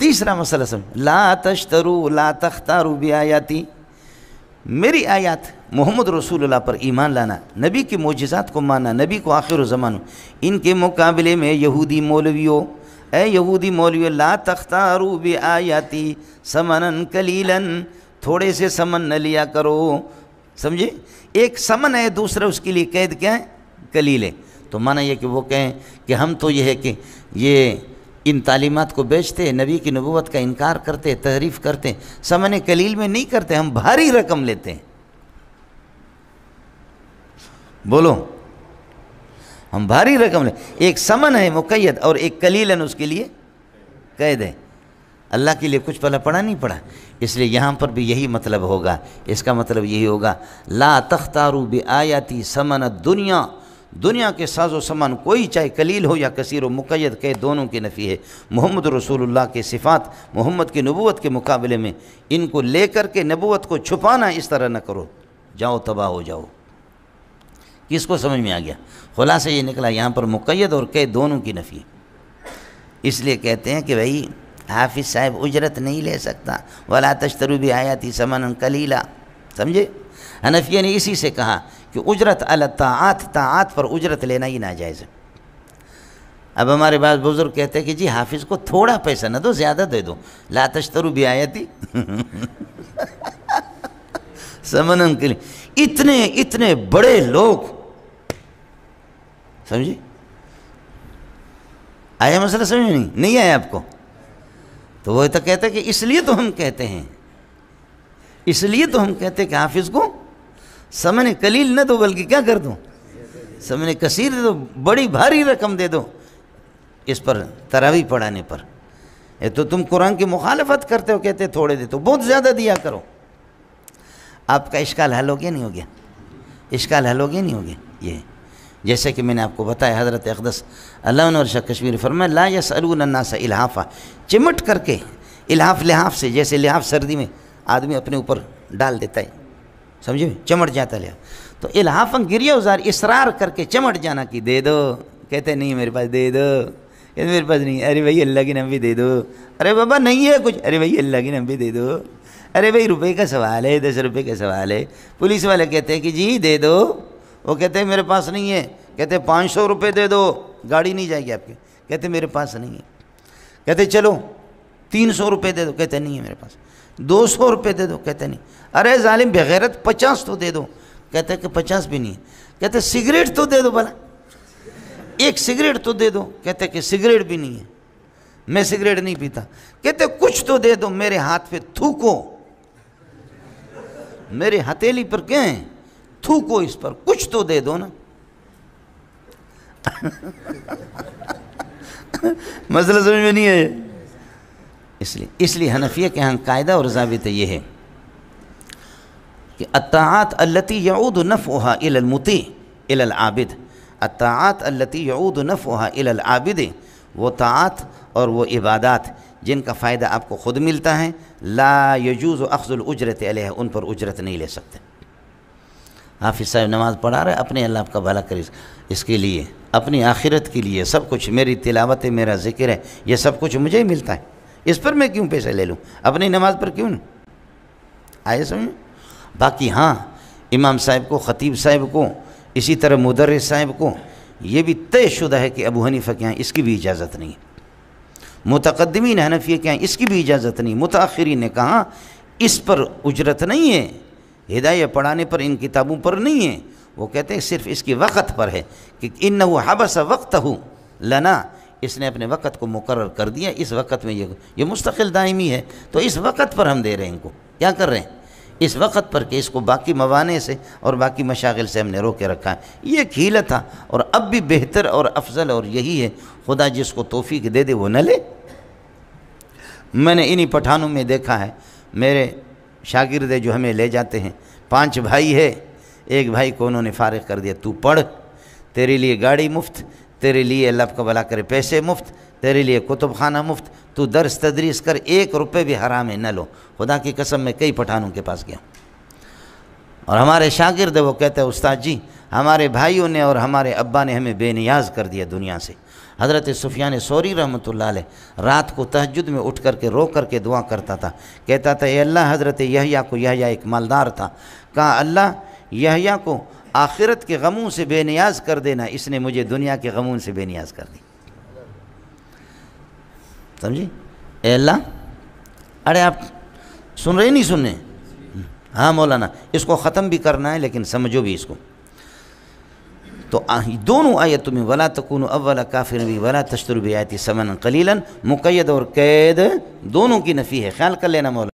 तीसरा मसला समझ ला तश्तरु ला तख्तारु भी आयाती मेरी आयात मोहम्मद रसूलुल्लाह पर ईमान लाना नबी के मोजात को मानना नबी को आखिर ज़मानो इनके मुकाबले में यहूदी मौलवियों ए यहूदी मौलवियों ला तख्तारु भी आयाती समनन कलीलन थोड़े से समन न लिया करो समझे एक समन है दूसरा उसके लिए कैद क्या है कलीले तो माना यह कि वो कहें कि हम तो यह है कि ये इन तालीमत को बेचते नबी की नबूत का इनकार करते तहरीफ करते समन कलील में नहीं करते हम भारी रकम लेते हैं बोलो हम भारी रकम ले एक समन है मुकैद और एक है उसके लिए कैद है अल्लाह के लिए कुछ पहला पढ़ा नहीं पड़ा इसलिए यहाँ पर भी यही मतलब होगा इसका मतलब यही होगा ला तख्तारू बे आयाती समन दुनिया दुनिया के साजो सामान कोई चाहे कलील हो या कसीर व मुकैद कह दोनों की नफ़ी है मोहम्मद रसूलुल्लाह के सिफ़ात मोहम्मद की नबूत के मुकाबले में इनको लेकर के नबूत को छुपाना इस तरह न करो जाओ तबाह हो जाओ किसको समझ में आ गया खुलासा ये निकला यहाँ पर मुकैद और कह दोनों की नफ़ी इसलिए कहते हैं कि भाई हाफिज़ साहब उजरत नहीं ले सकता वाला तश्तरू भी आया थी समन कलीला समझे हनफिया ने इसी से कहा कि उजरत अलतात ताआत पर उजरत लेना ही नाजायज़ है अब हमारे पास बुज़ुर्ग कहते हैं कि जी हाफिज़ को थोड़ा पैसा ना दो ज़्यादा दे दो लातशतरु भी आया थी समन के लिए इतने इतने बड़े लोग समझी आया मसला समझ नहीं नहीं आया आपको तो वो तो कहते कि इसलिए तो हम कहते हैं इसलिए तो हम कहते कि हाफिज़ को समन कलील न दो बल्कि क्या कर दूँ समन कसीर दे दो बड़ी भारी रकम दे दो इस पर तरावी पढ़ाने पर ये तो तुम कुरान की मुखालफत करते हो कहते थोड़े दे तो बहुत ज़्यादा दिया करो आपका इश्काल हल हो गया नहीं हो गया इश्काल हल हो गया नहीं हो गया ये जैसे कि मैंने आपको बताया हज़रत अकदस अल्लाह और शाह कश्मीर फरमा ला यस अलना सा इलाफा चिमट करके इलाफ लिहाफ से जैसे लिहाफ सर्दी में आदमी अपने ऊपर डाल देता है समझे चमट जाता लिया तो इलाहाफन उजार इसरार करके चमट जाना कि दे दो कहते नहीं मेरे पास दे दो कहते मेरे पास नहीं अरे भाई अल्लाह की नबी दे दो अरे बाबा नहीं है कुछ अरे भाई अल्लाह की नबी दे दो अरे भाई रुपए का सवाल है दस रुपये का सवाल है पुलिस वाले कहते हैं कि जी दे दो वो कहते हैं मेरे पास नहीं है कहते पाँच सौ रुपये दे दो गाड़ी नहीं जाएगी आपकी कहते मेरे पास नहीं है कहते चलो तीन सौ रुपये दे दो कहते नहीं है मेरे पास दो सौ रुपये दे दो कहते नहीं अरे ालिम बगैरत पचास तो दे दो कहते कि पचास भी नहीं कहते सिगरेट तो दे दो भला एक सिगरेट तो दे दो कहते कि सिगरेट भी नहीं है मैं सिगरेट नहीं पीता कहते कुछ तो दे दो मेरे हाथ पे थूको मेरे हथेली पर है थूको इस पर कुछ तो दे दो ना मसला समझ में नहीं है इसलिए इसलिए हनफिया के यहाँ कायदा और जावित ये है कि अतात अल्लती यऊद नफ़ा इलमती आबिद अतात अल्लती यऊद नफ़ा आबिद वो तात और वो इबादत जिनका फ़ायदा आपको ख़ुद मिलता है ला यजूज़ अफजुल उजरत अलह उन पर उजरत नहीं ले सकते हाफिज़ साहब नमाज़ पढ़ा रहे अपने अल्लाह का भला करे इसके लिए अपनी आखिरत के लिए सब कुछ मेरी तिलावत मेरा ज़िक्र है ये सब कुछ मुझे ही मिलता है इस पर मैं क्यों पैसे ले लूँ अपनी नमाज पर क्यों आए समझ बाकी हाँ इमाम साहब को ख़तीब साहब को इसी तरह मुदर साहब को ये भी तयशुदा है कि अबू हनीफ़ा के यहाँ इसकी भी इजाज़त नहीं मुतकदमीन हनफिया के यहाँ इसकी भी इजाज़त नहीं मुताखरी ने कहा इस पर उजरत नहीं है हिदायत पढ़ाने पर इन किताबों पर नहीं है वो कहते हैं सिर्फ इसकी वक़्त पर है कि इन हबस वक्त हो लना इसने अपने वक़्त को मुकर कर दिया इस वक़्त में ये ये मुस्तकिल दायमी है तो इस वक़्त पर हम दे रहे हैं इनको क्या कर रहे हैं इस वक़्त पर कि इसको बाकी मवाने से और बाकी मशागिल से हमने रोके रखा है ये खीला था और अब भी बेहतर और अफजल और यही है खुदा जिसको तोहफ़ी के दे दे वो न ले मैंने इन्हीं पठानों में देखा है मेरे शागिर्द जो हमें ले जाते हैं पांच भाई है एक भाई को उन्होंने फारग कर दिया तू पढ़ तेरे लिए गाड़ी मुफ्त तेरे लिए अल्लाह का भला करे पैसे मुफ्त तेरे लिए कुतुब खाना मुफ्त तू दर्स तदरीस कर एक रुपये भी हराम न लो खुदा की कसम में कई पठानों के पास गया और हमारे शागिर्द वो कहते हैं उस्ताद जी हमारे भाइयों ने और हमारे अब्बा ने हमें बेनियाज कर दिया दुनिया से हज़रत सुफियान सौरी रहमत रात को तहजद में उठ करके रो करके दुआ करता था कहता था अल्लाह हज़रत यहया को यहया एक मालदार था कहा अल्लाह यहया को आखिरत के गमों से बेनियाज कर देना इसने मुझे दुनिया के गमों से बेनियाज कर दी समझी एल्ला अरे आप सुन रहे नहीं सुनने हाँ मौलाना इसको ख़त्म भी करना है लेकिन समझो भी इसको तो दोनों आयत तुम्हें वला तकून अव्वल काफिर भी वला तशतुर भी आयती समन कलीलन मुकैद और कैद दोनों की नफ़ी है ख्याल कर लेना मौलाना